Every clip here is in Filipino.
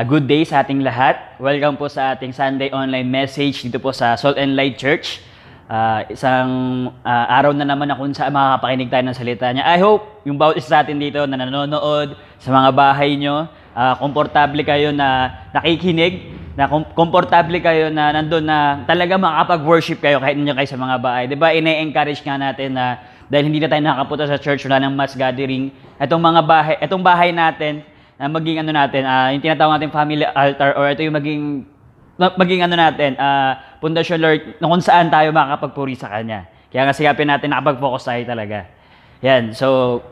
Uh, good day sa ating lahat. Welcome po sa ating Sunday online message dito po sa Salt and Light Church. Uh, isang uh, araw na naman na kung saan makakapakinig tayo ng salita niya. I hope yung bawat isa sa atin dito na nanonood sa mga bahay nyo, uh, komportable kayo na nakikinig, na kom- komportable kayo na nandun na talaga makakapag-worship kayo kahit ninyo kayo sa mga bahay. Di ba? Ina-encourage nga natin na dahil hindi na tayo nakapunta sa church, wala nang mass gathering. Itong mga bahay, itong bahay natin, na maging ano natin, uh, yung tinatawag natin family altar or ito yung maging maging ano natin, uh, pundasyon Lord na kung saan tayo makakapagpuri sa Kanya. Kaya nga sigapin natin, nakapag-focus tayo talaga. Yan, so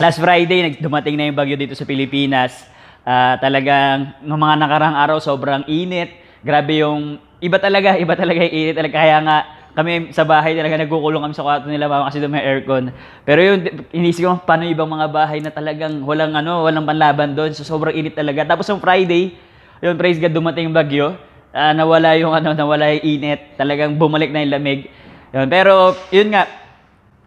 last Friday, dumating na yung bagyo dito sa Pilipinas. Uh, talagang, ng mga nakarang araw, sobrang init. Grabe yung, iba talaga, iba talaga yung init. Talaga, Kaya nga, kami sa bahay talaga nagkukulong kami sa kwarto nila mama kasi doon may aircon. Pero yun, inisip ko paano ibang mga bahay na talagang walang ano, walang panlaban doon. So sobrang init talaga. Tapos yung Friday, yun praise God dumating yung bagyo. Uh, nawala yung ano, nawala yung init. Talagang bumalik na yung lamig. Yun, pero yun nga,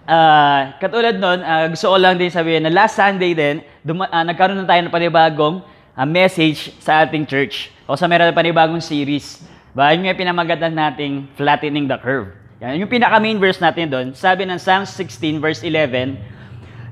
uh, katulad nun, uh, gusto ko lang din sabihin na last Sunday din, duma- uh, nagkaroon na tayo ng panibagong uh, message sa ating church. O sa meron na panibagong series. Ba, yun yung pinamagatan nating flattening the curve. Yan. Yung pinaka main verse natin doon, sabi ng Psalm 16 verse 11,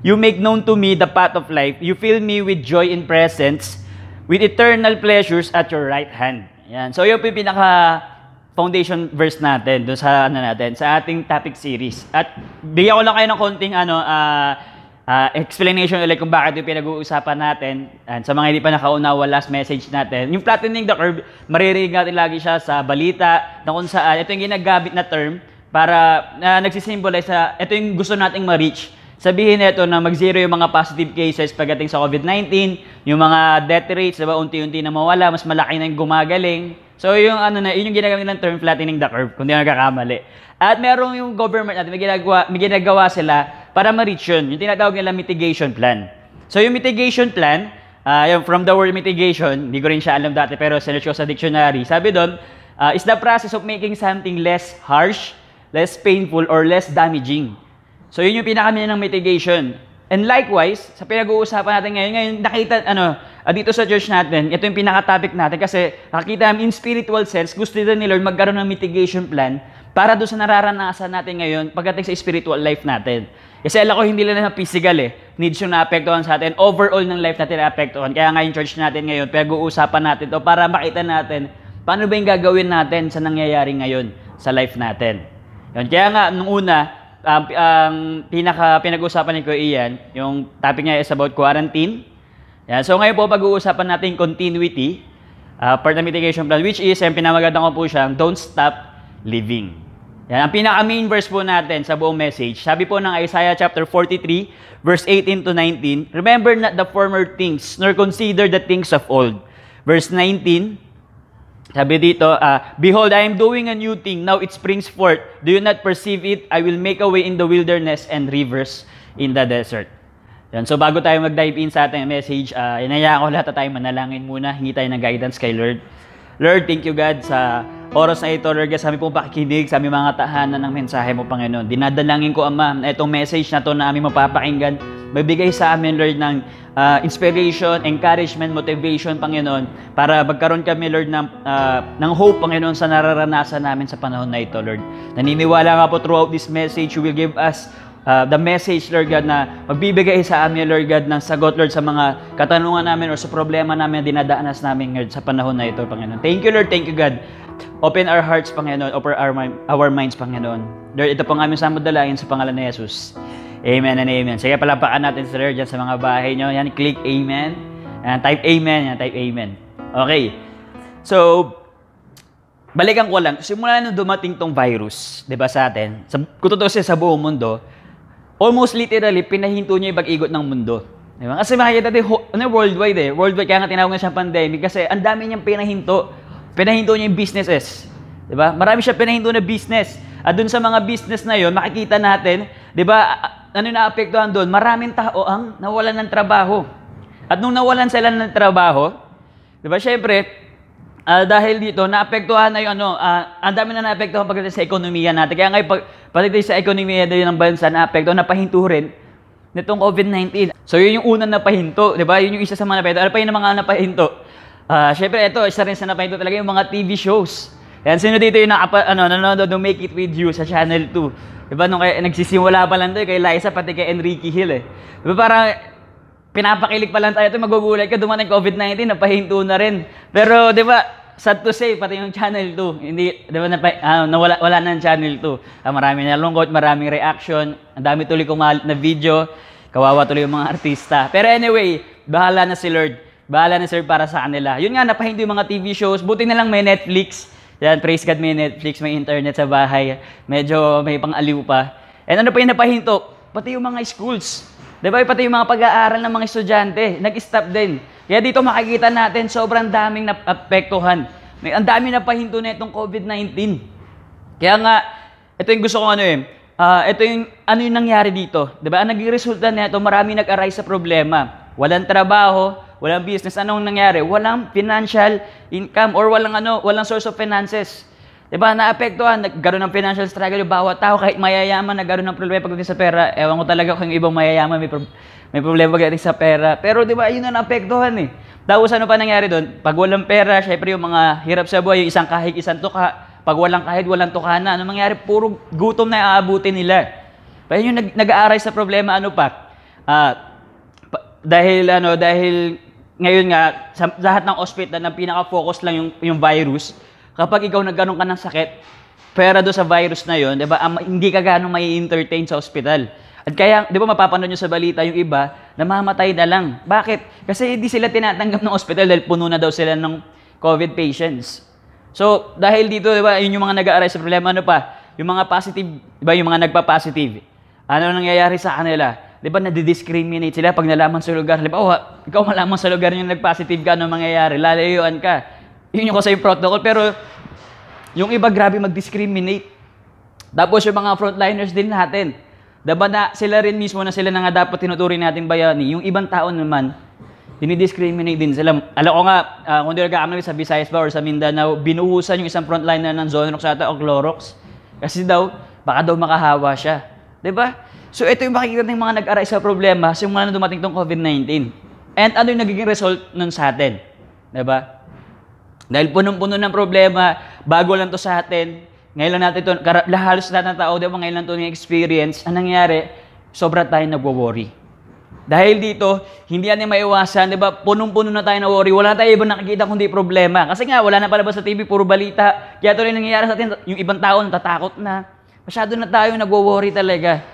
You make known to me the path of life. You fill me with joy in presence, with eternal pleasures at your right hand. Yan. So yung pinaka foundation verse natin doon sa ano natin sa ating topic series. At bigyan ko lang kayo ng konting ano uh, uh, explanation ulit kung bakit yung pinag-uusapan natin. And sa mga hindi pa nakaunawa, last message natin. Yung flattening the curve, maririnig natin lagi siya sa balita na kung saan. Ito yung ginagamit na term para uh, nagsisymbolize sa ito yung gusto nating ma-reach. Sabihin nito na mag-zero yung mga positive cases pagdating sa COVID-19, yung mga death rates, diba, unti-unti na mawala, mas malaki na yung gumagaling. So yung ano na, yun yung ginagamit ng term flattening the curve, kung di nagkakamali. At meron yung government natin, may ginagawa, may ginagawa sila para ma-reach yun. Yung tinatawag nila mitigation plan. So yung mitigation plan, uh, ah, yun, from the word mitigation, hindi ko rin siya alam dati pero sinerch ko sa dictionary. Sabi doon, uh, is the process of making something less harsh, less painful, or less damaging. So yun yung pinakamin ng mitigation. And likewise, sa pinag-uusapan natin ngayon, ngayon nakita, ano, ah, dito sa church natin, ito yung pinaka-topic natin kasi nakita namin in spiritual sense, gusto din ni Lord magkaroon ng mitigation plan para doon sa nararanasan natin ngayon pagdating sa spiritual life natin. Kasi alam ko hindi lang na physical eh. Needs yung naapektuhan sa atin. Overall ng life natin naapektuhan. Kaya nga yung church natin ngayon, pag-uusapan natin to para makita natin paano ba yung gagawin natin sa nangyayari ngayon sa life natin. Yun. Kaya nga, nung una, ang um, um, pinaka pinag-usapan ni Kuya Ian, yung topic niya is about quarantine. Yan. So ngayon po pag-uusapan natin continuity, uh, part ng mitigation plan which is yung pinamaganda ko po siyang don't stop living. Yan, ang pinaka-main verse po natin sa buong message. Sabi po ng Isaiah chapter 43, verse 18 to 19, Remember not the former things, nor consider the things of old. Verse 19, sabi dito, uh, Behold, I am doing a new thing. Now it springs forth. Do you not perceive it? I will make a way in the wilderness and rivers in the desert. Yan. So bago tayo mag-dive in sa ating message, uh, inayaan ko lahat na tayo manalangin muna. Hingi tayo ng guidance kay Lord. Lord, thank you God sa oras na ito, Lord God, sa aming pong pakikinig, sa aming mga tahanan ng mensahe mo, Panginoon. Dinadalangin ko, Ama, na itong message na to na aming mapapakinggan, magbigay sa amin, Lord, ng uh, inspiration, encouragement, motivation, Panginoon, para magkaroon kami, Lord, ng, uh, ng hope, Panginoon, sa nararanasan namin sa panahon na ito, Lord. Naniniwala nga po throughout this message, you will give us uh, the message, Lord God, na magbibigay sa amin, Lord God, ng sagot, Lord, sa mga katanungan namin o sa problema namin na dinadaanas namin, Lord, sa panahon na ito, Panginoon. Thank you, Lord. Thank you, God Open our hearts, Panginoon. Open our, our minds, Panginoon. Lord, ito pong aming samudalain sa pangalan ni Jesus. Amen and amen. Sige, palapakan natin si Lord sa mga bahay nyo. Yan, click amen. Yan, type amen. Yan, type amen. Okay. So, balikan ko lang. Simula nung dumating tong virus, di ba, sa atin, sa, kung totoo siya sa buong mundo, almost literally, pinahinto niya yung pag-igot ng mundo. Di ba? Kasi makikita natin, ano, worldwide eh. Worldwide, kaya nga tinawag nga siya pandemic kasi ang dami niyang pinahinto. Pinahindo niya yung businesses. Di ba? Marami siya pinahindo na business. At dun sa mga business na yon makikita natin, di ba, ano na apektuhan doon? Maraming tao ang nawalan ng trabaho. At nung nawalan sila ng trabaho, di ba, syempre, uh, dahil dito, naapektuhan na yung ano, uh, ang dami na naapektuhan pagdating sa ekonomiya natin. Kaya ngayon, pagdating sa ekonomiya din ng bansa, naapektuhan, napahinto rin nitong COVID-19. So, yun yung unang napahinto, di ba? Yun yung isa sa mga napahinto. Ano pa yung ang mga napahinto? Uh, ah, Siyempre, ito, isa rin sa napahinto talaga yung mga TV shows. Yan, sino dito yung nakapa, ano, nanonood ng Make It With You sa Channel 2? Diba, nung kay, nagsisimula pa lang to, eh, kay Liza, pati kay Enrique Hill eh. Diba, parang pinapakilig pa lang tayo ito, magugulat ka, dumaan ng COVID-19, napahinto na rin. Pero, di ba, sad to say, pati yung Channel 2, hindi, di ba, napa, uh, nawala, wala na ang Channel 2. Uh, ah, marami na lungkot, maraming reaction, ang dami tuloy kong na video, kawawa tuloy yung mga artista. Pero anyway, bahala na si Lord. Bahala na sir para sa kanila. Yun nga, napahinto yung mga TV shows. Buti na lang may Netflix. Yan, praise God may Netflix, may internet sa bahay. Medyo may pang-aliw pa. And ano pa yung napahinto? Pati yung mga schools. Diba? Pati yung mga pag-aaral ng mga estudyante. Nag-stop din. Kaya dito makikita natin, sobrang daming naapektuhan. May, ang dami na pahinto na itong COVID-19. Kaya nga, ito yung gusto kong ano eh. Uh, ito yung, ano yung nangyari dito. Diba? Ang naging resulta na ito, marami nag-arise sa problema. Walang trabaho, walang business, anong nangyari? Walang financial income or walang ano, walang source of finances. 'Di ba? Naapektuhan, nagkaroon ng financial struggle yung bawat tao kahit mayayaman nagkaroon ng problema pagdating sa pera. Ewan ko talaga kung ibang mayayaman may pro- may problema pagdating sa pera. Pero 'di ba, yun ang naapektuhan eh. Tapos ano pa nangyari doon? Pag walang pera, syempre yung mga hirap sa buhay, yung isang kahig, isang tuka. Pag walang kahit, walang tukana. Ano mangyari? Puro gutom na aabutin nila. Pero yung nag- nag-aaray sa problema, ano pa? Uh, dahil ano dahil ngayon nga, sa lahat ng ospital na pinaka-focus lang yung, yung virus, kapag ikaw nagkaroon ka ng sakit, pera do sa virus na yon, 'di ba? Um, hindi ka gaano may entertain sa ospital. At kaya, 'di ba mapapanood niyo sa balita yung iba, namamatay na lang. Bakit? Kasi hindi sila tinatanggap ng ospital dahil puno na daw sila ng COVID patients. So, dahil dito, 'di ba, yun yung mga nag-aaray sa problema ano pa, yung mga positive, 'di ba, yung mga nagpa-positive. Ano nangyayari sa kanila? Di ba nadidiscriminate sila pag nalaman sa lugar? Di ba, oh, ikaw malaman sa lugar yung nag-positive ka, ano mangyayari? Lalayuan ka. Yun yung kasi yung protocol. Pero yung iba, grabe mag-discriminate. Tapos yung mga frontliners din natin. Diba na sila rin mismo na sila na nga dapat tinuturing natin bayani. Yung ibang tao naman, dinidiscriminate din sila. Alam ko nga, uh, kung di kami sa Visayas ba or sa Mindanao, binuhusan yung isang frontliner ng Zonrox ata o Clorox. Kasi daw, baka daw makahawa siya. ba? Diba? So ito yung makikita ng mga nag-aray sa problema sa mga na dumating tong COVID-19. And ano yung nagiging result nun sa atin? Diba? Dahil punong-puno ng problema, bago lang to sa atin, ngayon lang natin ito, halos lahat ng tao, diba, ngayon lang ito experience, ang nangyari, sobra tayo nagwo-worry. Dahil dito, hindi natin maiwasan, di ba? Punong-puno na tayo na worry. Wala tayo ibang nakikita kundi problema. Kasi nga, wala na palabas sa TV, puro balita. Kaya ito rin nangyayari sa atin, yung ibang tao natatakot na. Masyado na tayo nagwo-worry talaga.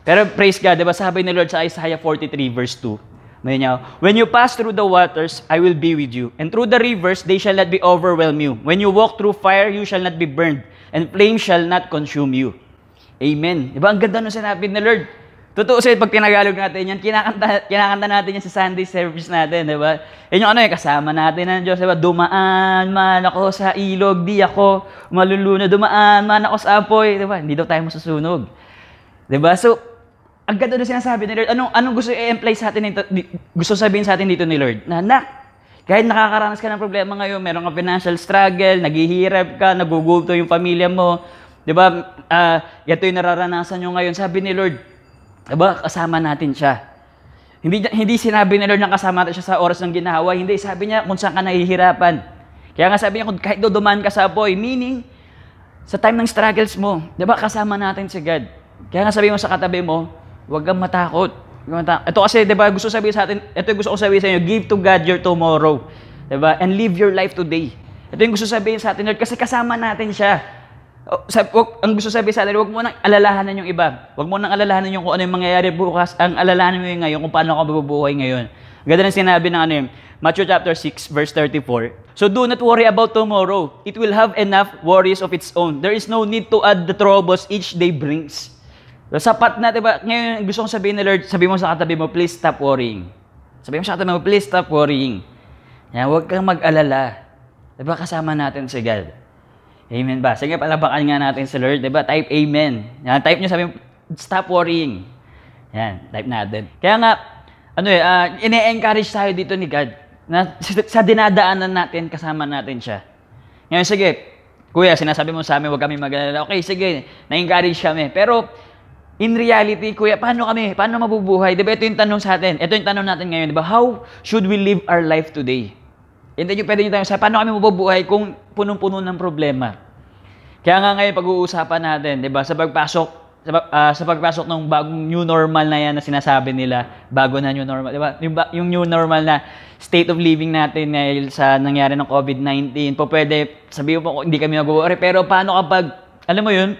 Pero praise God, diba sabi ni Lord sa Isaiah 43 verse 2, may niya, When you pass through the waters, I will be with you. And through the rivers, they shall not be overwhelm you. When you walk through fire, you shall not be burned. And flame shall not consume you. Amen. Diba ang ganda nung sinabi ni Lord? Totoo sa'yo, pag tinagalog natin yan, kinakanta, kinakanta natin yan sa Sunday service natin, di ba? Yan eh, yung ano yung kasama natin ng Diyos, di ba? Dumaan man ako sa ilog, di ako malulunod. Dumaan man ako sa apoy, di ba? Hindi daw tayo masusunog. Di ba? So, ang ganda na sinasabi ni Lord. Anong, anong gusto i-imply sa atin nito? Gusto sabihin sa atin dito ni Lord? Na, anak, kahit nakakaranas ka ng problema ngayon, meron kang financial struggle, naghihirap ka, nagugulto yung pamilya mo, di ba, uh, ah, ito yung nararanasan nyo ngayon, sabi ni Lord, di ba, kasama natin siya. Hindi, hindi sinabi ni Lord na kasama natin siya sa oras ng ginawa, hindi, sabi niya kung saan ka nahihirapan. Kaya nga sabi niya, kung kahit duduman ka sa boy, meaning, sa time ng struggles mo, di ba, kasama natin si God. Kaya nga sabi mo sa katabi mo, Huwag kang matakot. Ito kasi, di ba, gusto sabihin sa atin, ito yung gusto ko sabihin sa inyo, give to God your tomorrow. Di ba? And live your life today. Ito yung gusto sabihin sa atin, Lord, kasi kasama natin siya. O, sa, wag, ang gusto sabihin sa atin, huwag mo nang alalahanan yung iba. Huwag mo nang alalahanan yung kung ano yung mangyayari bukas. Ang alalahanan mo yung ngayon, kung paano ka mabubuhay ngayon. Ganda ng sinabi ng ano yun, Matthew chapter 6, verse 34. So do not worry about tomorrow. It will have enough worries of its own. There is no need to add the troubles each day brings. So, sapat na, diba? Ngayon, gusto kong sabihin ni Lord, sabi mo sa katabi mo, please stop worrying. Sabi mo sa katabi mo, please stop worrying. Yan, huwag kang mag-alala. Diba, kasama natin si God. Amen ba? Sige, palabakan nga natin si Lord, diba? Type amen. Yan, type nyo, sabi mo, stop worrying. Yan, type natin. Kaya nga, ano eh, uh, ine-encourage tayo dito ni God na sa dinadaanan natin, kasama natin siya. Ngayon, sige, Kuya, sinasabi mo sa amin, huwag kami mag-alala. Okay, sige, na-encourage kami. Pero, in reality, kuya, paano kami? Paano mabubuhay? Diba ito yung tanong sa atin. Ito yung tanong natin ngayon. Diba, how should we live our life today? And then yung pwede nyo tayo sa paano kami mabubuhay kung punong-puno ng problema? Kaya nga ngayon pag-uusapan natin, 'di ba? Sa pagpasok sa, uh, sa pagpasok ng bagong new normal na 'yan na sinasabi nila, bago na new normal, 'di ba? Yung, yung new normal na state of living natin dahil sa nangyari ng COVID-19, po pwede sabihin mo po hindi kami nag pero paano kapag alam mo 'yun,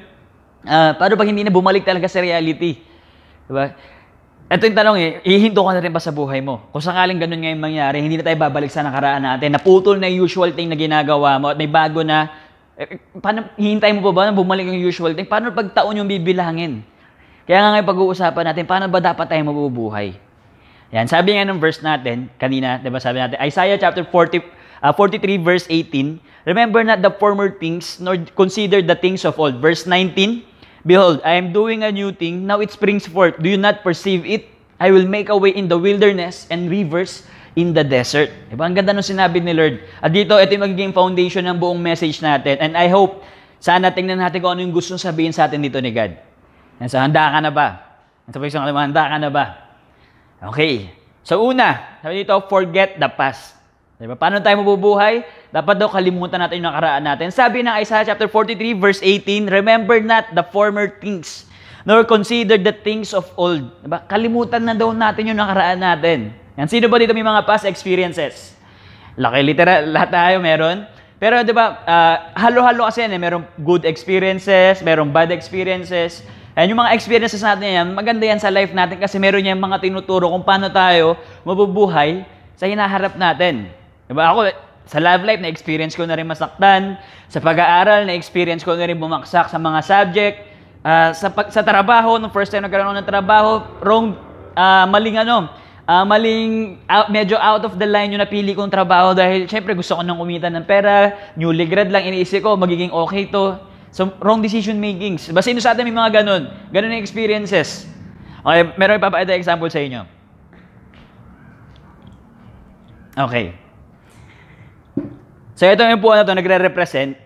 Uh, paano pag hindi na bumalik talaga sa reality? Diba? Ito yung tanong eh, ihinto ka na rin ba sa buhay mo? Kung sakaling ganun nga yung mangyari, hindi na tayo babalik sa nakaraan natin, naputol na yung usual thing na ginagawa mo at may bago na, eh, paano, hihintay mo pa ba na bumalik yung usual thing? Paano pag taon yung bibilangin? Kaya nga ngayon pag-uusapan natin, paano ba dapat tayo mabubuhay? Yan, sabi nga ng verse natin, kanina, di ba sabi natin, Isaiah chapter 40, uh, 43 verse 18, Remember not the former things, nor consider the things of old. Verse 19, Behold, I am doing a new thing. Now it springs forth. Do you not perceive it? I will make a way in the wilderness and rivers in the desert. Diba? Ang ganda nung sinabi ni Lord. At dito, ito yung magiging foundation ng buong message natin. And I hope, sana tingnan natin kung ano yung gusto sabihin sa atin dito ni God. And so, handa ka na ba? Sabi ko, handa ka na ba? Okay. So, una, sabi dito, forget the past. Diba? Paano tayo mabubuhay? Dapat daw kalimutan natin yung nakaraan natin. Sabi ng Isaiah chapter 43 verse 18, Remember not the former things, nor consider the things of old. Diba? Kalimutan na daw natin yung nakaraan natin. Yan, sino ba dito may mga past experiences? Laki literal, lahat tayo meron. Pero 'di ba, uh, ah, halo-halo kasi yan, eh. merong good experiences, merong bad experiences. And yung mga experiences natin yan, maganda yan sa life natin kasi meron yan mga tinuturo kung paano tayo mabubuhay sa hinaharap natin. 'Di ba? Ako sa love life, na-experience ko na rin masaktan. Sa pag-aaral, na-experience ko na rin bumaksak sa mga subject. Uh, sa, pag, sa trabaho, nung first time nagkaroon ng trabaho, wrong, uh, maling ano, uh, maling, out, medyo out of the line yung napili kong trabaho dahil syempre gusto ko nang kumita ng pera, newly grad lang, iniisip ko, magiging okay to. So, wrong decision makings. Basta sa atin may mga ganun. Ganun na experiences. Okay, meron ipapakita example sa inyo. Okay. So ito yung po ano to, nagre-represent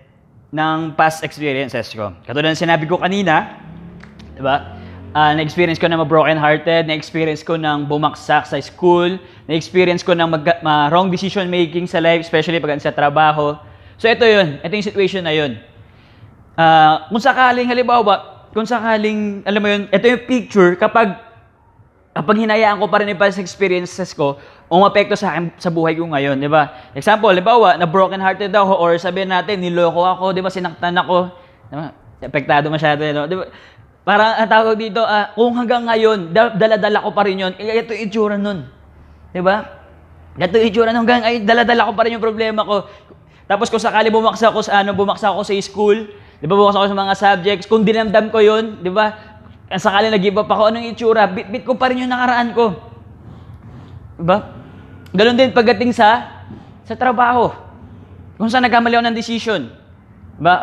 ng past experiences ko. Katulad ng sinabi ko kanina, di ba? Uh, ah, na-experience ko na ma-broken-hearted, na-experience ko ng bumagsak sa school, na-experience ko ng mag- ma- wrong decision making sa life, especially pag sa trabaho. So ito yun, ito yung situation na yun. Uh, kung sakaling, halimbawa, kung sakaling, alam mo yun, ito yung picture kapag kapag hinayaan ko pa rin yung past experiences ko, umapekto sa akin sa buhay ko ngayon, di ba? Example, libawa, na broken hearted ako or sabihin natin, niloko ako, di ba, sinaktan ako, di ba? Apektado masyado, di ba? Para ang tawag dito, uh, kung hanggang ngayon, daladala ko pa rin yun, eh, ito yung itsura nun. Di ba? Ito yung itsura nun, hanggang ay, daladala ko pa rin yung problema ko. Tapos kung sakali bumaksa ako sa ano, bumaksa ako sa school, di ba bumaksa ako sa mga subjects, kung dinamdam ko yun, di ba? sakali nag-give up ako, anong itsura? Bit-bit ko pa rin yung nakaraan ko. Diba? Ganon din pagdating sa sa trabaho. Kung saan nagkamali ako ng decision. Ba, diba?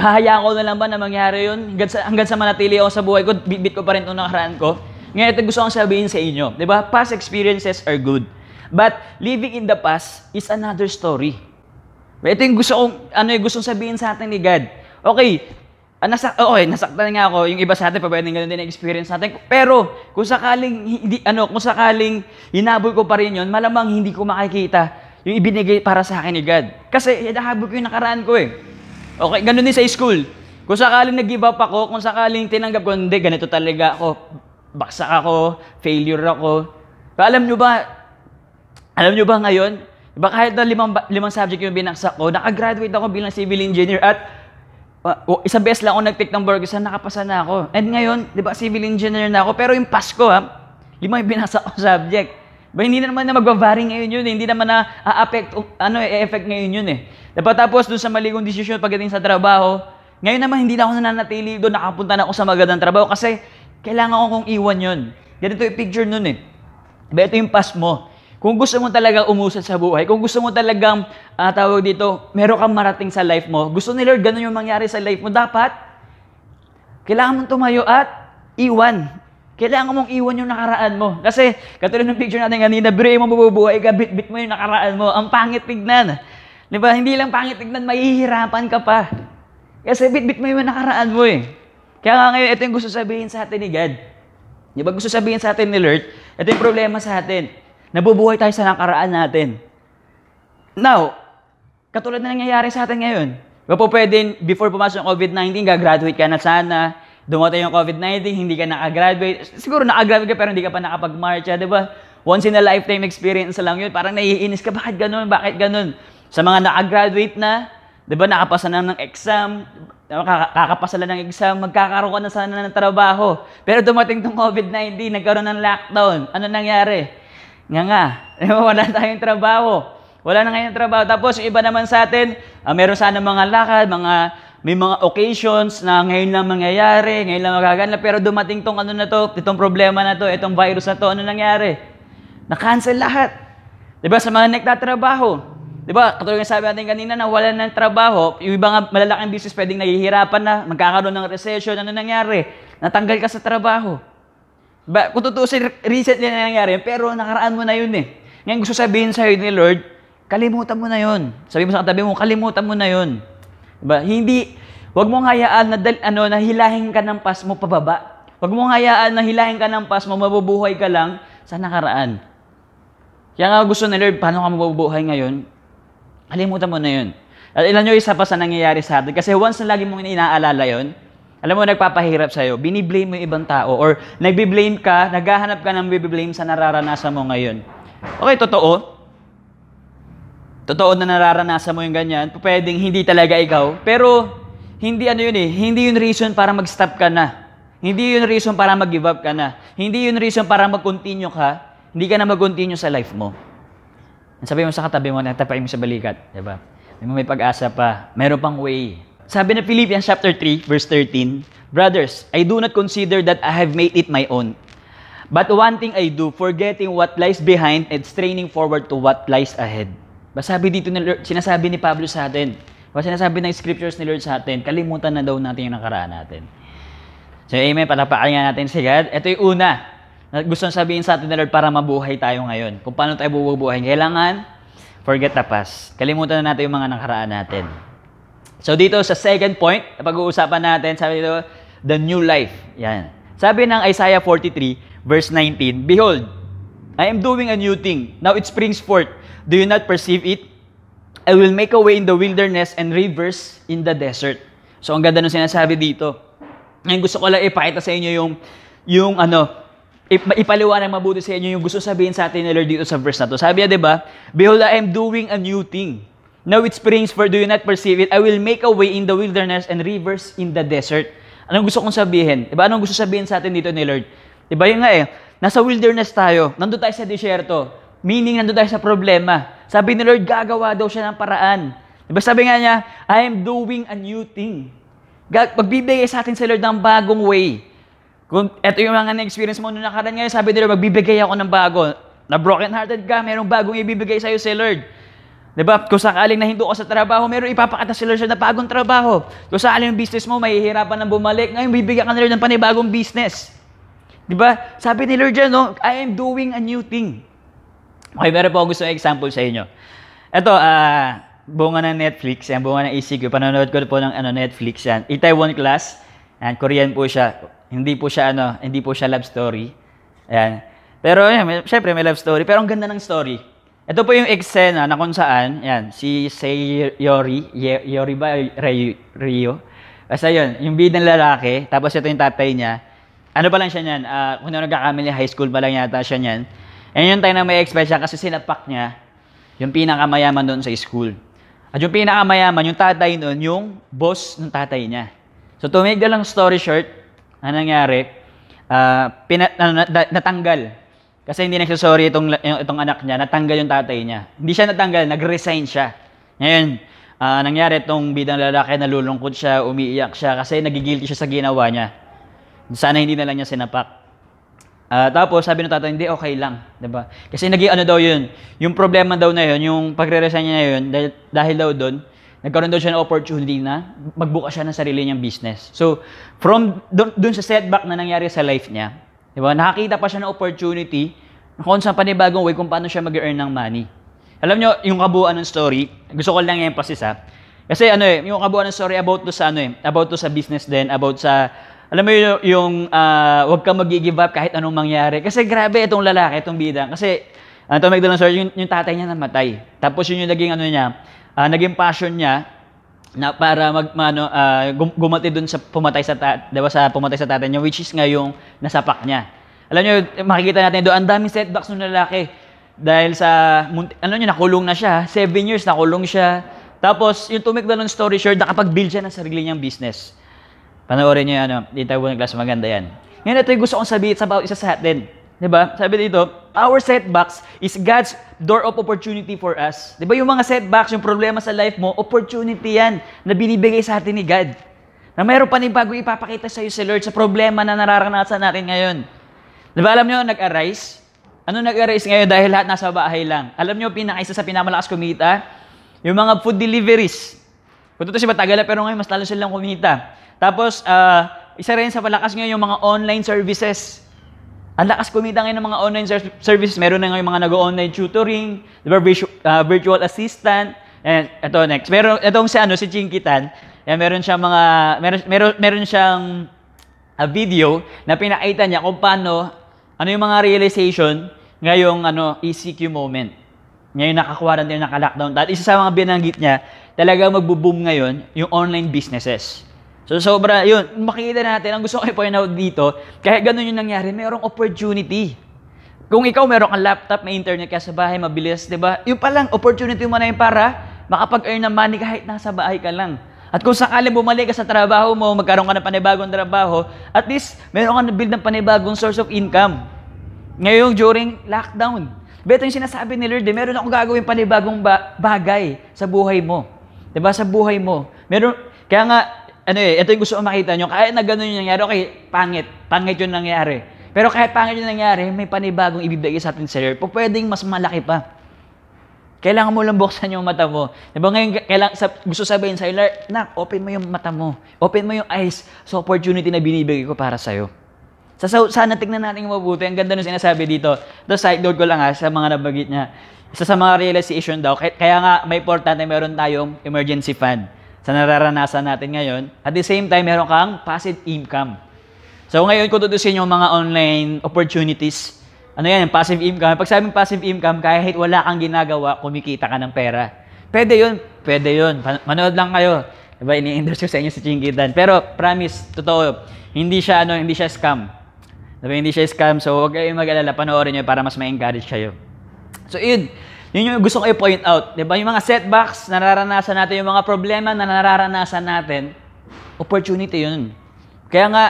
hahayaan ko na lang ba na mangyari yun? Hanggang sa, hanggang sa manatili ako sa buhay ko, bit-bit ko pa rin itong nakaraan ko. Ngayon, ito gusto kong sabihin sa inyo. Di ba? Past experiences are good. But living in the past is another story. Ito yung gusto kong, ano yung gusto kong sabihin sa atin ni God. Okay, Ah, nasa, oo, oh, eh, nasaktan nga ako. Yung iba sa atin, pwedeng ganun din experience natin. Pero, kung sakaling, hindi, ano, kung sakaling hinabol ko pa rin yun, malamang hindi ko makikita yung ibinigay para sa akin ni God. Kasi, hinahabol ko yung nakaraan ko eh. Okay, ganun din sa school. Kung sakaling nag-give up ako, kung sakaling tinanggap ko, hindi, ganito talaga ako. Baksak ako, failure ako. Pero alam nyo ba, alam nyo ba ngayon, Diba kahit na limang, limang subject yung binaksak ko, nakagraduate ako bilang civil engineer at Uh, isa best lang ako nag-take ng burger, saan nakapasa na ako. And ngayon, di ba, civil engineer na ako. Pero yung Pasko, ha, lima yung binasa ko subject. Ba, hindi naman na magbabari ngayon yun. Eh. Hindi naman na a-affect, ano, eh, e-effect ngayon yun eh. Dapat tapos dun sa mali kong desisyon pagdating sa trabaho, ngayon naman hindi na ako nananatili doon, nakapunta na ako sa magandang trabaho kasi kailangan ko kong iwan yun. Ganito yung picture nun eh. Ba, ito yung pass mo. Kung gusto mo talagang umusad sa buhay, kung gusto mo talagang uh, tawag dito, meron kang marating sa life mo, gusto ni Lord ganun yung mangyari sa life mo, dapat kailangan mong tumayo at iwan. Kailangan mong iwan yung nakaraan mo. Kasi, katulad ng picture natin kanina, biro mo mabubuhay ka, bit-bit mo yung nakaraan mo. Ang pangit tignan. Di ba? Hindi lang pangit tignan, mahihirapan ka pa. Kasi bit-bit mo yung nakaraan mo eh. Kaya nga ngayon, ito yung gusto sabihin sa atin ni God. Di ba gusto sabihin sa atin ni Lord? Ito yung problema sa atin. Nabubuhay tayo sa nakaraan natin. Now, katulad na nangyayari sa atin ngayon, Diba po pwede, before pumasok ng COVID-19, gagraduate ka na sana. Dumating yung COVID-19, hindi ka nakagraduate. Siguro nakagraduate ka pero hindi ka pa nakapag-marcha, ah, di ba? Once in a lifetime experience lang yun. Parang naiinis ka, bakit ganun, bakit ganun? Sa mga nakagraduate na, di ba, nakapasa na ng exam, kakapasa lang ng exam, magkakaroon ka na sana ng trabaho. Pero dumating tong COVID-19, nagkaroon ng lockdown. Ano nangyari? nga nga, wala tayong trabaho. Wala na ngayon trabaho. Tapos iba naman sa atin, uh, meron sana mga lakad, mga may mga occasions na ngayon lang mangyayari, ngayon lang magaganap, pero dumating tong ano na to, itong problema na to, itong virus na to, ano nangyari? Na-cancel lahat. 'Di ba sa mga nagtatrabaho? 'Di ba? Katulad ng sabi natin kanina na wala nang trabaho, yung iba nga malalaking business pwedeng nahihirapan na, magkakaroon ng recession, ano nangyari? Natanggal ka sa trabaho. Ba, kung totoo sa recently na nangyari, pero nakaraan mo na yun eh. Ngayon gusto sabihin sa'yo ni Lord, kalimutan mo na yun. Sabi mo sa katabi mo, kalimutan mo na yun. Diba? Hindi, wag mo hayaan na, dal, ano, na hilahin ka ng pas mo pababa. Wag mo hayaan na hilahin ka ng pas mo, mabubuhay ka lang sa nakaraan. Kaya nga gusto ni Lord, paano ka mabubuhay ngayon? Kalimutan mo na yun. At ilan nyo isa pa sa nangyayari sa atin. Kasi once na lagi mong inaalala yon alam mo, nagpapahirap sa'yo. Biniblame mo yung ibang tao. Or nagbiblame ka, naghahanap ka ng biblame sa nararanasan mo ngayon. Okay, totoo. Totoo na nararanasan mo yung ganyan. Pwedeng hindi talaga ikaw. Pero, hindi ano yun eh. Hindi yun reason para mag-stop ka na. Hindi yun reason para mag-give up ka na. Hindi yun reason para mag-continue ka. Hindi ka na mag-continue sa life mo. Sabi mo sa katabi mo, natapay mo sa balikat. Diba? May, may pag-asa pa. Meron pang way sabi na Philippians chapter 3 verse 13, Brothers, I do not consider that I have made it my own. But one thing I do, forgetting what lies behind and straining forward to what lies ahead. Sabi dito ni Lord, sinasabi ni Pablo sa atin, o sinasabi ng scriptures ni Lord sa atin, kalimutan na daw natin yung nakaraan natin. So, amen, patapakan nga natin si God. Ito yung una na gusto nang sabihin sa atin ni Lord para mabuhay tayo ngayon. Kung paano tayo bubuhay. Kailangan, forget the past. Kalimutan na natin yung mga nakaraan natin. So dito sa second point, na pag-uusapan natin, sabi dito, the new life. Yan. Sabi ng Isaiah 43, verse 19, Behold, I am doing a new thing. Now it springs forth. Do you not perceive it? I will make a way in the wilderness and rivers in the desert. So ang ganda ng sinasabi dito. Ngayon gusto ko lang ipakita sa inyo yung, yung ano, ipaliwanag mabuti sa inyo yung gusto sabihin sa atin ni Lord dito sa verse na to. Sabi niya, di ba? Behold, I am doing a new thing. Now it springs, for do you not perceive it? I will make a way in the wilderness and rivers in the desert. Anong gusto kong sabihin? Diba, anong gusto sabihin sa atin dito ni Lord? Diba yun nga eh, nasa wilderness tayo, nandun tayo sa desierto, meaning nandun tayo sa problema. Sabi ni Lord, gagawa daw siya ng paraan. Diba sabi nga niya, I am doing a new thing. Magbibigay sa atin sa Lord ng bagong way. Kung ito yung mga na-experience mo noong nakaraan ngayon, sabi ni Lord, magbibigay ako ng bago. Na broken hearted ka, mayroong bagong ibibigay sa iyo sa Lord. Diba? Kung sakaling nahindo ka sa trabaho, meron ipapakita sila siya na bagong trabaho. Kung sakaling yung business mo, mahihirapan na bumalik. Ngayon, bibigyan ka na rin ng panibagong business. Diba? Sabi ni Lord dyan, no? I am doing a new thing. Okay, meron po gusto ng example sa inyo. Ito, ah, uh, bunga ng Netflix, yan, bunga ng ECQ. Panonood ko po ng ano, Netflix yan. Itaewon Class, yan, Korean po siya. Hindi po siya, ano, hindi po siya love story. Ayan. Pero, yan, syempre may love story. Pero ang ganda ng story. Ito po yung eksena na kung saan, yan, si Sayori, Yori ba, Rio? Basta yun, yung bida ng lalaki, tapos ito yung tatay niya. Ano pa lang siya niyan? Uh, kung ano nagkakamili, high school pa lang yata siya niyan. And yung tayo na may expect siya kasi sinapak niya yung pinakamayaman doon sa school. At yung pinakamayaman, yung tatay noon, yung boss ng tatay niya. So to make the long story short, ano nangyari? Uh, pina, ano, natanggal kasi hindi nagsasorry itong, itong anak niya, natanggal yung tatay niya. Hindi siya natanggal, nag-resign siya. Ngayon, uh, nangyari itong bidang lalaki, nalulungkot siya, umiiyak siya kasi nagigilty siya sa ginawa niya. Sana hindi na lang niya sinapak. Uh, tapos sabi ng tatay, hindi, okay lang. ba? Diba? Kasi nag ano daw yun, yung problema daw na yun, yung pagre-resign niya na yun, dahil, dahil daw doon, nagkaroon daw siya ng opportunity na magbuka siya ng sarili niyang business. So, from doon sa setback na nangyari sa life niya, Diba? Nakakita pa siya ng opportunity na kung saan panibagong way kung paano siya mag-earn ng money. Alam nyo, yung kabuuan ng story, gusto ko lang i emphasis ha. Kasi ano eh, yung kabuuan ng story about to sa ano eh, about to sa business din, about sa alam mo yung, yung uh, ah, wag ka mag-give up kahit anong mangyari. Kasi grabe itong lalaki, itong bidang. Kasi, ah, ano to, Magdalang Sir, yung, yung tatay niya namatay. Tapos yun yung naging ano niya, uh, naging passion niya na para magmano uh, ah, gumati doon sa pumatay sa tat, 'di ba sa pumatay sa tatay niya which is nga nasa nasapak niya. Alam niyo makikita natin doon ang daming setbacks ng lalaki dahil sa ano niya nakulong na siya, 7 years nakulong siya. Tapos yung tumikda ng story short nakapag-build siya ng sarili niyang business. Panoorin niyo ano, dito tayo class maganda yan. Ngayon ito yung gusto kong sabihin sa bawat isa sa atin. 'Di ba? Sabi dito, our setbacks is God's door of opportunity for us. 'Di ba yung mga setbacks, yung problema sa life mo, opportunity 'yan na binibigay sa atin ni God. Na mayroon pa ni bago ipapakita sa iyo si Lord sa problema na nararanasan natin ngayon. 'Di ba alam niyo nag-arise? Ano nag-arise ngayon dahil lahat nasa bahay lang? Alam niyo pinaka isa sa pinamalakas kumita, yung mga food deliveries. Kung to si matagal ah, pero ngayon mas lalo silang kumita. Tapos uh, isa rin sa palakas ngayon yung mga online services. Ang lakas kumita ngayon ng mga online ser- services. Meron na ngayon mga nag-online tutoring, di ba, virtual, uh, virtual assistant. And ito next. Meron itong si ano si Chinky Tan. Yan, eh, meron siyang mga meron meron, meron siyang uh, video na pinakita niya kung paano ano yung mga realization ngayong ano ECQ moment. Ngayon naka-quarantine, naka-lockdown. At isa sa mga binanggit niya, talaga magbo-boom ngayon yung online businesses. So sobra, yun, makikita natin, ang gusto ko i-point out dito, kahit ganun yung nangyari, mayroong opportunity. Kung ikaw meron kang laptop, may internet ka sa bahay, mabilis, di ba? Yung palang, opportunity mo na yun para makapag-earn ng money kahit nasa bahay ka lang. At kung sakaling bumalik ka sa trabaho mo, magkaroon ka ng panibagong trabaho, at least meron ka na-build ng panibagong source of income. Ngayon, during lockdown. Beto yung sinasabi ni Lord, eh, meron akong gagawin panibagong ba- bagay sa buhay mo. 'Di ba Sa buhay mo. Meron, kaya nga, ano eh, ito yung gusto ko makita nyo, kahit na ganun yung nangyari, okay, pangit, pangit yung nangyari. Pero kahit pangit yung nangyari, may panibagong ibibigay sa atin sa Lord. Pwedeng mas malaki pa. Kailangan mo lang buksan yung mata mo. Diba ngayon, kailang, sa, gusto sabihin sa Lord, nak, open mo yung mata mo. Open mo yung eyes sa opportunity na binibigay ko para sa'yo. Sa, so, sana tingnan natin yung mabuti. Ang ganda nung sinasabi dito. Tapos side note ko lang ha, sa mga nabagit niya. Isa sa mga realization daw, kaya kaya nga may importante meron tayong emergency fund sa nararanasan natin ngayon. At the same time, meron kang passive income. So ngayon, kung tutusin yung mga online opportunities, ano yan, passive income. Pag sabing passive income, kahit wala kang ginagawa, kumikita ka ng pera. Pwede yun, pwede yun. Manood lang kayo. Diba, ini-endorse ko sa inyo si Chingitan. Pero promise, totoo, hindi siya, ano, hindi siya scam. Diba, hindi siya scam. So, huwag kayong mag-alala, panoorin nyo para mas ma-encourage kayo. So, yun. Yun yung gusto ko i-point out. Di ba? Yung mga setbacks na nararanasan natin, yung mga problema na nararanasan natin, opportunity yun. Kaya nga,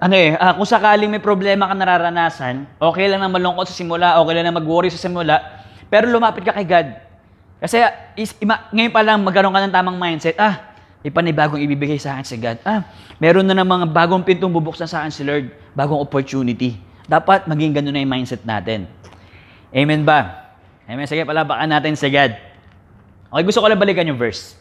ano eh, uh, kung sakaling may problema ka nararanasan, okay lang na malungkot sa simula, okay lang na mag-worry sa simula, pero lumapit ka kay God. Kasi is, ima, ngayon pa lang magkaroon ka ng tamang mindset, ah, may panibagong ibibigay sa akin si God. Ah, meron na ng mga bagong pintong bubuksan sa akin si Lord, bagong opportunity. Dapat maging ganun na yung mindset natin. Amen ba? Amen. Sige, palabakan natin sa God. Okay, gusto ko lang balikan yung verse.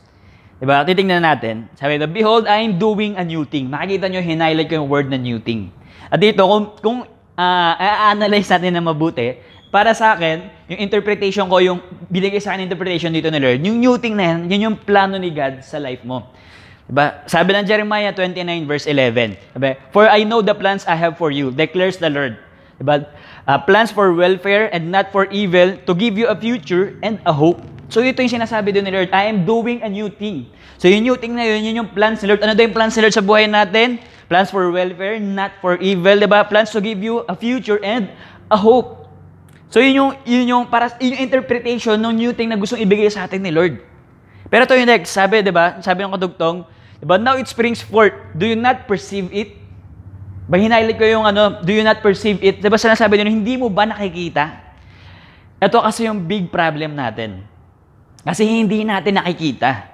Diba? Titingnan natin. Sabi na, Behold, I am doing a new thing. Makikita nyo, hinighlight ko yung word na new thing. At dito, kung, kung uh, ah, analyze natin na mabuti, para sa akin, yung interpretation ko, yung binigay sa akin interpretation dito ni Lord, yung new thing na yan, yun yung plano ni God sa life mo. Diba? Sabi ng Jeremiah 29 verse 11, sabi, diba? For I know the plans I have for you, declares the Lord. Diba? uh, plans for welfare and not for evil to give you a future and a hope. So ito yung sinasabi doon ni Lord, I am doing a new thing. So yung new thing na yun, yun yung plans ni Lord. Ano daw yung plans ni Lord sa buhay natin? Plans for welfare, not for evil, di ba? Plans to give you a future and a hope. So yun yung, yun yung, para, yun yung interpretation ng new thing na gustong ibigay sa atin ni Lord. Pero ito yung next, sabi, di ba? Sabi ng kadugtong, di ba? Now it springs forth. Do you not perceive it? Ba hinighlight ko yung ano, do you not perceive it? Diba sinasabi nyo, hindi mo ba nakikita? Ito kasi yung big problem natin. Kasi hindi natin nakikita.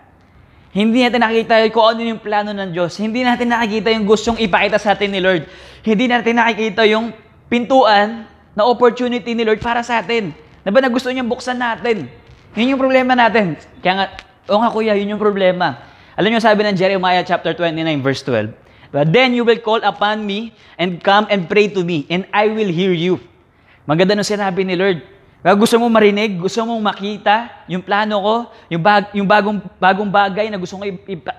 Hindi natin nakikita kung ano yung plano ng Diyos. Hindi natin nakikita yung gustong ipakita sa atin ni Lord. Hindi natin nakikita yung pintuan na opportunity ni Lord para sa atin. Na ba na gusto niyang buksan natin? Yun yung problema natin. Kaya nga, o nga kuya, yun yung problema. Alam niyo sabi ng Jeremiah chapter 29 verse 12, But then you will call upon me and come and pray to me and I will hear you. Maganda nung sinabi ni Lord. Kaya gusto mo marinig, gusto mo makita yung plano ko, yung, bag, yung bagong, bagong bagay na gusto kong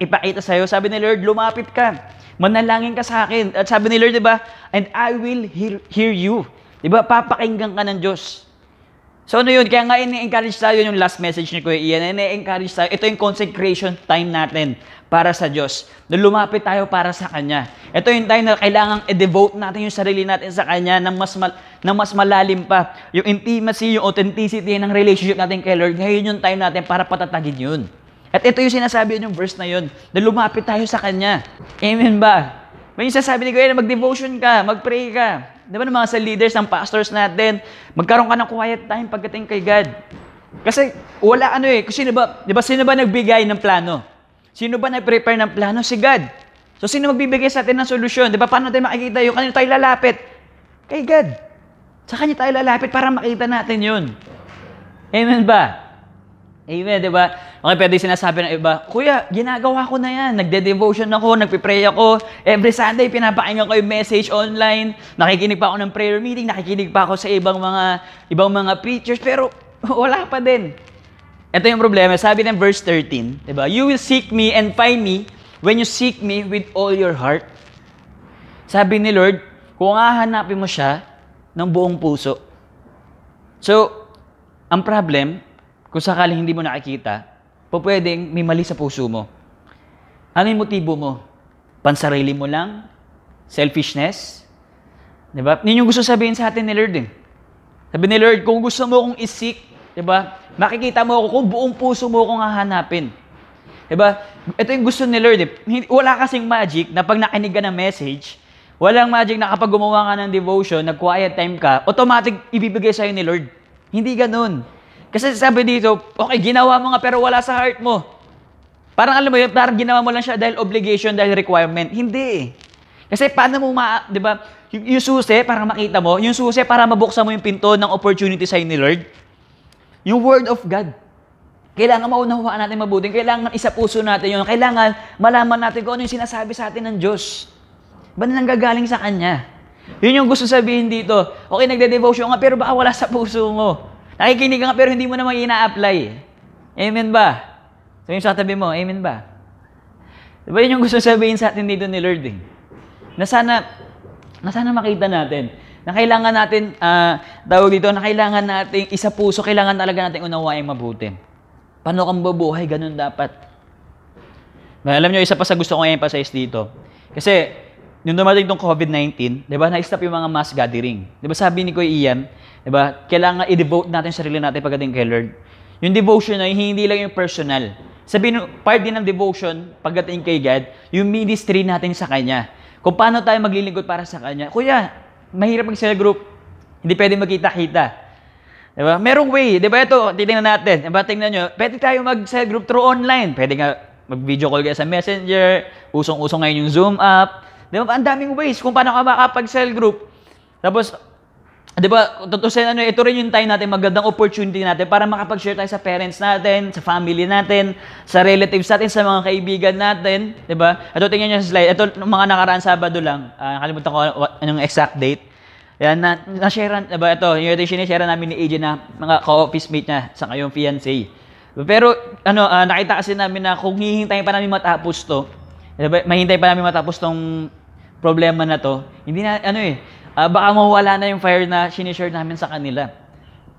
ipa, sa iyo. Sabi ni Lord, lumapit ka. Manalangin ka sa akin. At sabi ni Lord, di ba? And I will hear, hear you. Di ba? Papakinggan ka ng Diyos. So ano yun? Kaya nga ini-encourage tayo yung last message ni Kuya Ian. Ini-encourage tayo. Ito yung consecration time natin para sa Diyos. Na lumapit tayo para sa Kanya. Ito yung time na kailangan i-devote natin yung sarili natin sa Kanya ng mas, mal- ng mas malalim pa. Yung intimacy, yung authenticity ng relationship natin kay Lord, ngayon yung time natin para patatagin yun. At ito yung sinasabi yung verse na yun, na lumapit tayo sa Kanya. Amen ba? May sinasabi ni Kuya na mag-devotion ka, mag-pray ka. Di ba ng mga sa leaders, ng pastors natin, magkaroon ka ng quiet time pagdating kay God. Kasi wala ano eh, kasi di ba sino ba nagbigay ng plano? Sino ba nag-prepare ng plano? Si God. So, sino magbibigay sa atin ng solusyon? Di ba? Paano tayo makikita yun? Kanino tayo lalapit? Kay God. Sa Kanya tayo lalapit para makita natin yun. Amen ba? Amen, di ba? Okay, pwede sinasabi ng iba, Kuya, ginagawa ko na yan. Nagde-devotion ako, nagpipray ako. Every Sunday, pinapakinggan ko yung message online. Nakikinig pa ako ng prayer meeting, nakikinig pa ako sa ibang mga ibang mga preachers, pero wala pa din. Ito yung problema. Sabi ng verse 13, di ba? You will seek me and find me when you seek me with all your heart. Sabi ni Lord, kung hahanapin mo siya ng buong puso. So, ang problem, kung sakaling hindi mo nakikita, po pwedeng may mali sa puso mo. Ano yung motibo mo? Pansarili mo lang? Selfishness? Di ba? Yun yung gusto sabihin sa atin ni Lord din. Eh. Sabi ni Lord, kung gusto mo kong isik 'Di ba? Makikita mo ako kung buong puso mo akong hahanapin. 'Di ba? Ito yung gusto ni Lord. Eh. Wala kasing magic na pag nakinig ka ng message, walang magic na kapag gumawa ka ng devotion, nag-quiet time ka, automatic ibibigay sa'yo ni Lord. Hindi ganun. Kasi sabi dito, okay, ginawa mo nga pero wala sa heart mo. Parang alam mo yun, parang ginawa mo lang siya dahil obligation, dahil requirement. Hindi eh. Kasi paano mo ma... Di ba? Yung, yung susi, para makita mo, yung susi para mabuksan mo yung pinto ng opportunity sa'yo ni Lord. Yung Word of God. Kailangan maunawaan natin mabuting. Kailangan isa puso natin yun. Kailangan malaman natin kung ano yung sinasabi sa atin ng Diyos. Ba nanggagaling sa Kanya? Yun yung gusto sabihin dito. Okay, nagde-devotion nga, pero baka wala sa puso mo. Nakikinig ka nga, pero hindi mo naman ina-apply. Amen ba? Sabihin sa tabi mo, amen ba? Diba yun yung gusto sabihin sa atin dito ni Lord eh? Na sana, na sana makita natin na kailangan natin, uh, tawag dito, na kailangan natin, isa puso, kailangan talaga natin unawain mabuti. Paano kang babuhay? Ganun dapat. Alam nyo, isa pa sa gusto kong emphasize dito. Kasi, nung dumating itong COVID-19, di ba, na-stop yung mga mass gathering. Di ba, sabi ni Kuya Ian, di ba, kailangan i-devote natin sarili natin pagdating kay Lord. Yung devotion na, hindi lang yung personal. Sabi nung, part din ng devotion, pagdating kay God, yung ministry natin sa Kanya. Kung paano tayo maglilingkod para sa Kanya. Kuya, mahirap mag cell group. Hindi pwedeng magkita-kita. Di ba? Merong way. Di ba ito, titingnan natin. Diba, tingnan nyo, pwede tayo mag cell group through online. Pwede nga mag-video call kayo sa messenger. Usong-usong ngayon yung Zoom app. Di ba? Ang daming ways kung paano ka makapag-cell group. Tapos, Ah, 'di ba? Tutusin ano, ito rin yung time natin, magandang opportunity natin para makapag-share tayo sa parents natin, sa family natin, sa relatives natin, sa mga kaibigan natin, 'di ba? Ito tingnan niyo sa slide. Ito mga nakaraan Sabado lang. Uh, nakalimutan ko anong exact date. Yan na, na-share, 'di ba? Ito, yung ito share namin ni AJ na mga co-office mate niya sa kayong fiancé. Pero ano, uh, nakita kasi namin na kung hihintayin pa namin matapos 'to, 'di ba? mahintay pa namin matapos tong problema na 'to. Hindi na ano eh, uh, baka mawala na yung fire na sinishare namin sa kanila.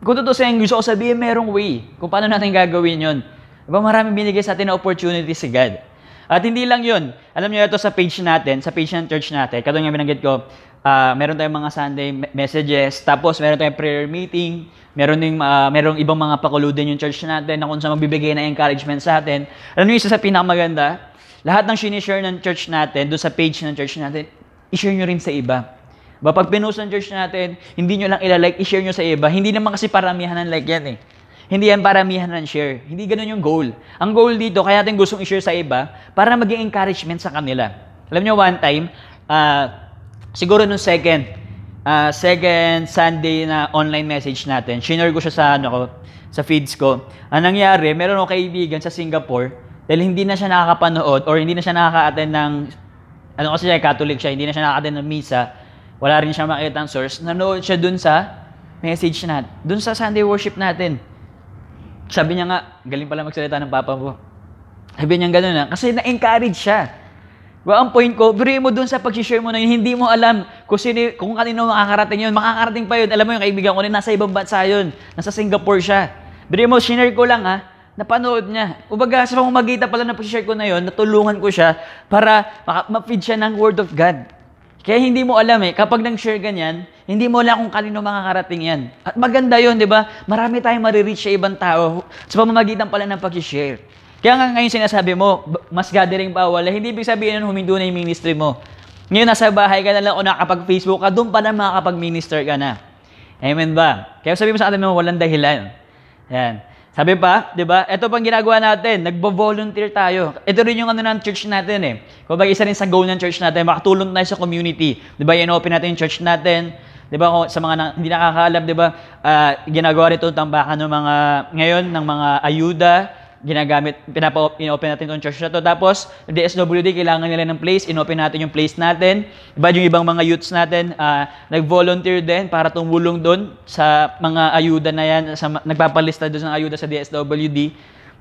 Kung totoo sa gusto ko sabihin, merong way kung paano natin gagawin yun. Diba maraming binigay sa atin na opportunity si God. At hindi lang yun. Alam niyo ito sa page natin, sa page ng church natin. Katulad nga binanggit ko, uh, meron tayong mga Sunday messages, tapos meron tayong prayer meeting, meron yung, uh, ah, merong ibang mga pakulo din yung church natin na kung saan magbibigay na encouragement sa atin. Alam niyo isa sa pinakamaganda, lahat ng sinishare ng church natin, do sa page ng church natin, ishare niyo rin sa iba. Ba, pag pinost ng church natin, hindi nyo lang ilalike, i-share nyo sa iba. Hindi naman kasi paramihan ng like yan eh. Hindi yan paramihan ng share. Hindi ganun yung goal. Ang goal dito, kaya natin gustong i-share sa iba para maging encouragement sa kanila. Alam nyo, one time, uh, siguro nung second, uh, second Sunday na online message natin, shinare ko siya sa, ano, ko, sa feeds ko. Ang nangyari, meron akong kaibigan sa Singapore dahil hindi na siya nakakapanood or hindi na siya nakaka-attend ng, ano kasi siya, Catholic siya, hindi na siya nakaka-attend ng misa wala rin siya makita ang source, nanood siya dun sa message natin, dun sa Sunday worship natin. Sabi niya nga, galing pala magsalita ng papa mo. Sabi niya gano'n na, ah, kasi na-encourage siya. Diba, ang point ko, biro mo dun sa pag-share mo na yun, hindi mo alam kung, sino, kung kanino makakarating yun. Makakarating pa yun. Alam mo yung kaibigan ko na nasa ibang bansa yun. Nasa Singapore siya. Biro mo, sinare ko lang ha, ah, napanood niya. Ubaga, sa pamamagitan pala na pag-share ko na yon, natulungan ko siya para ma-feed siya ng Word of God. Kaya hindi mo alam eh, kapag nang-share ganyan, hindi mo alam kung kanino makakarating yan. At maganda yon di ba? Marami tayong marireach sa ibang tao sa pamamagitan pala ng pag-share. Kaya nga ngayon sinasabi mo, mas gathering bawal, hindi ibig sabihin nun humindo na yung ministry mo. Ngayon nasa bahay ka na lang o nakapag-Facebook ka, doon pa na makakapag-minister ka na. Amen ba? Kaya sabi mo sa atin mo, walang dahilan. Yan. Sabi pa, 'di ba? Ito pang ginagawa natin, nagbo-volunteer tayo. Ito rin yung ano ng church natin eh. Kumbaga isa rin sa goal ng church natin, makatulong tayo sa community. 'Di ba? I-open natin yung church natin. 'Di ba? sa mga na, hindi nakakaalam, 'di ba? Uh, ginagawa ito tambakan ng mga ngayon ng mga ayuda ginagamit, pinapa open natin itong church na to. Tapos, DSWD, kailangan nila ng place, inopen natin yung place natin. Diba yung ibang mga youths natin, uh, nag-volunteer din para tumulong doon sa mga ayuda na yan, sa, nagpapalista doon ng ayuda sa DSWD.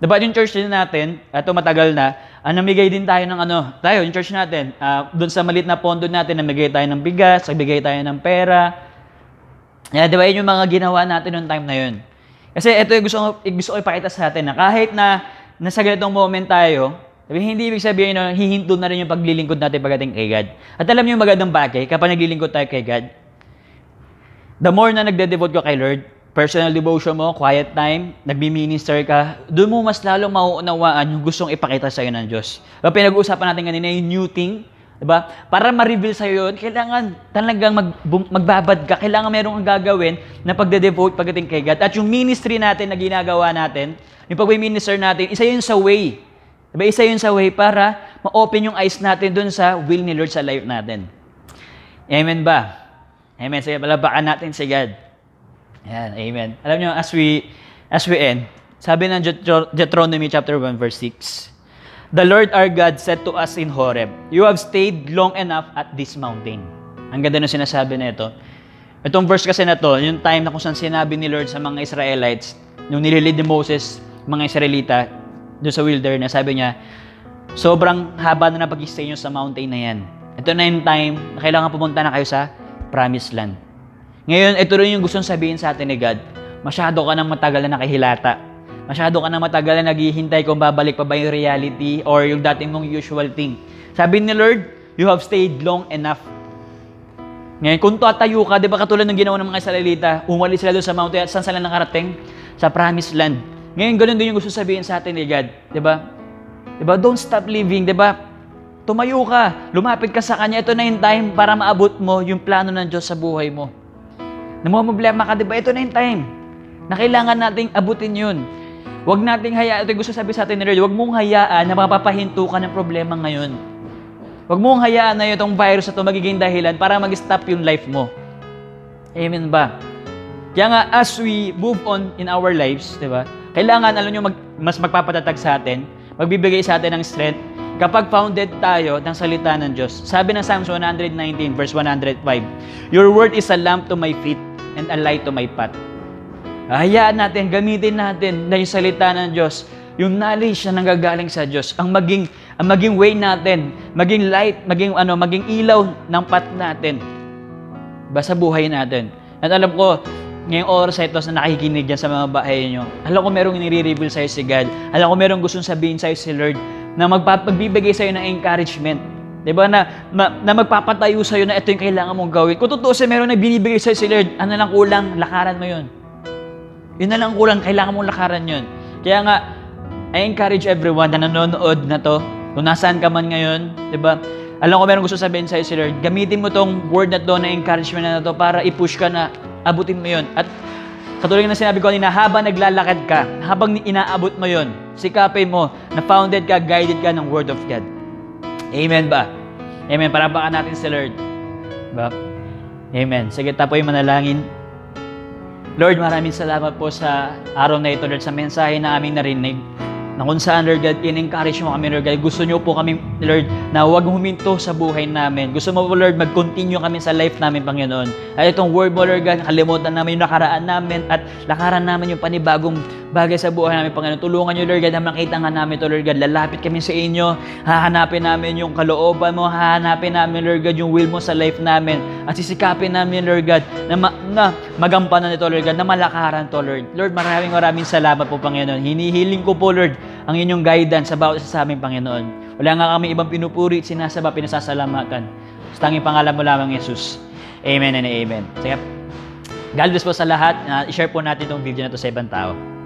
Diba yung church din natin, ito matagal na, uh, namigay din tayo ng ano, tayo, yung church natin, uh, ah, doon sa malit na pondo natin, namigay tayo ng bigas, nagbigay tayo ng pera. Yeah, diba yun yung mga ginawa natin noong time na yun. Kasi ito yung gusto ko, gusto ko ipakita sa atin na kahit na nasa ganitong moment tayo, sabihin, hindi ibig sabihin na hihinto na rin yung paglilingkod natin pagdating kay God. At alam niyo yung magandang bagay, kapag naglilingkod tayo kay God, the more na nagde-devote ka kay Lord, personal devotion mo, quiet time, nagbi-minister ka, doon mo mas lalong mauunawaan yung gustong ipakita sa iyo ng Diyos. Pinag-uusapan natin kanina yung new thing, Diba? Para ma-reveal sa yon, kailangan talagang mag, magbabad ka. Kailangan merong ang gagawin na pagde-devote pagdating kay God. At yung ministry natin na ginagawa natin, yung pag-minister natin, isa yun sa way. Diba? Isa yun sa way para ma-open yung eyes natin dun sa will ni Lord sa life natin. Amen ba? Amen. Sige, palabakan natin si God. Ayan, amen. Alam nyo, as we, as we end, sabi ng Deuteronomy chapter 1 verse 6, The Lord our God said to us in Horeb, You have stayed long enough at this mountain. Ang ganda ng sinasabi na ito. Itong verse kasi na to, yung time na kung saan sinabi ni Lord sa mga Israelites, yung nililid ni Moses, mga Israelita, doon sa wilderness, sabi niya, sobrang haba na napag-stay nyo sa mountain na yan. Ito na yung time na kailangan pumunta na kayo sa promised land. Ngayon, ito rin yung gusto sabihin sa atin ni God, masyado ka nang matagal na nakahilata Masyado ka na matagal na naghihintay kung babalik pa ba yung reality or yung dating mong usual thing. Sabi ni Lord, you have stayed long enough. Ngayon, kung tatayo ka, di ba katulad ng ginawa ng mga Israelita, umalis sila doon sa mountain at eh, saan sila nakarating? Sa promised land. Ngayon, ganun din yung gusto sabihin sa atin ni God. Di ba? Di ba? Don't stop living. Di ba? Tumayo ka. Lumapit ka sa Kanya. Ito na yung time para maabot mo yung plano ng Diyos sa buhay mo. Namumblema ka, di ba? Ito na yung time na kailangan nating abutin yun. Huwag nating hayaan, ito gusto sabi sa atin ni Lord, huwag mong hayaan na mapapahinto ka ng problema ngayon. Huwag mong hayaan na itong virus na ito magiging dahilan para mag-stop yung life mo. Amen ba? Kaya nga, as we move on in our lives, di ba? Kailangan, alam nyo, mag, mas magpapatatag sa atin, magbibigay sa atin ng strength, kapag founded tayo ng salita ng Diyos. Sabi ng Psalms 119 verse 105, Your word is a lamp to my feet and a light to my path. Hayaan natin, gamitin natin na yung salita ng Diyos, yung knowledge na nanggagaling sa Diyos, ang maging, ang maging way natin, maging light, maging, ano, maging ilaw ng path natin. Basta buhay natin. At alam ko, ngayong oras sa ito na nakikinig yan sa mga bahay nyo, alam ko merong nire-reveal sa'yo si God. Alam ko merong gustong sabihin sa'yo si Lord na magpagbibigay sa'yo ng encouragement. 'Di ba na, ma, na magpapatayo sa iyo na ito yung kailangan mong gawin. Kung totoo siya meron na binibigay si Lord, ano lang kulang, lakaran mo 'yon. Yun na lang kulang, kailangan mong lakaran yun. Kaya nga, I encourage everyone na nanonood na to, kung nasaan ka man ngayon, di ba? Alam ko meron gusto sabihin sa'yo si Lord, gamitin mo tong word na to, na encouragement na to, para i-push ka na abutin mo yun. At Katulad na sinabi ko kanina, habang naglalakad ka, habang inaabot mo yon, sikapin mo na founded ka, guided ka ng Word of God. Amen ba? Amen. Para baka natin si Lord. Ba? Amen. Sige, tapoy manalangin. Lord, maraming salamat po sa araw na ito, Lord, sa mensahe na aming narinig na kung saan, Lord God, in-encourage mo kami, Lord God. Gusto niyo po kami, Lord, na huwag huminto sa buhay namin. Gusto mo po, Lord, mag-continue kami sa life namin, Panginoon. At itong word mo, Lord God, nakalimutan namin yung nakaraan namin at lakaran namin yung panibagong bagay sa buhay namin, Panginoon. Tulungan niyo, Lord God, na makita nga namin ito, Lord God. Lalapit kami sa inyo. Hahanapin namin yung kalooban mo. Hahanapin namin, Lord God, yung will mo sa life namin. At sisikapin namin, Lord God, na, ma- na magampanan ito, Lord God, na malakaran to, Lord. Lord, maraming maraming salamat po, Panginoon. Hinihiling ko po, Lord, ang inyong guidance sa bawat isa sa amin, Panginoon. Wala nga kami ibang pinupuri, sinasaba, pinasasalamatan. Sa tanging pangalan mo lamang, Jesus. Amen and amen. Sige, God bless po sa lahat. Uh, i-share po natin itong video na to sa ibang tao.